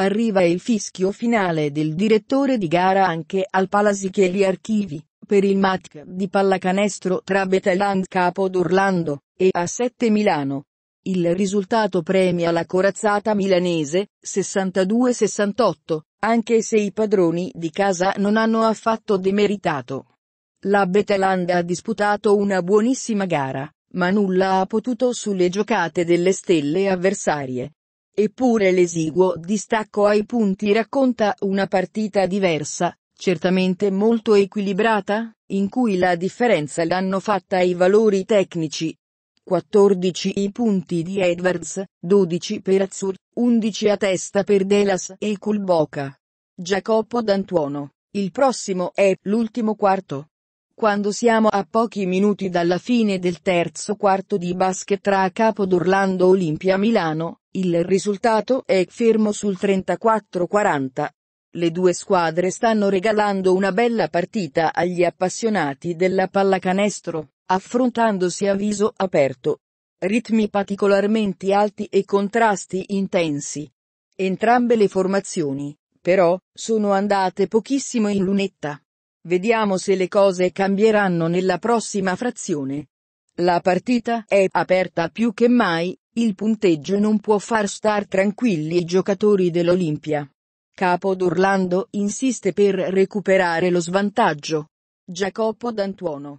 Arriva il fischio finale del direttore di gara anche al gli Archivi, per il match di pallacanestro tra Betaland Capo d'Orlando, e A7 Milano. Il risultato premia la corazzata milanese, 62-68, anche se i padroni di casa non hanno affatto demeritato. La Betaland ha disputato una buonissima gara, ma nulla ha potuto sulle giocate delle stelle avversarie, Eppure l'esiguo distacco ai punti racconta una partita diversa, certamente molto equilibrata, in cui la differenza l'hanno fatta i valori tecnici. 14 i punti di Edwards, 12 per Azzur, 11 a testa per Delas e Kulboka. Giacoppo D'Antuono. Il prossimo è l'ultimo quarto quando siamo a pochi minuti dalla fine del terzo quarto di basket tra a capo d'Orlando Olimpia Milano, il risultato è fermo sul 34-40. Le due squadre stanno regalando una bella partita agli appassionati della pallacanestro, affrontandosi a viso aperto. Ritmi particolarmente alti e contrasti intensi. Entrambe le formazioni, però, sono andate pochissimo in lunetta. Vediamo se le cose cambieranno nella prossima frazione. La partita è aperta più che mai, il punteggio non può far star tranquilli i giocatori dell'Olimpia. Capo d'Orlando insiste per recuperare lo svantaggio. Giacoppo D'Antuono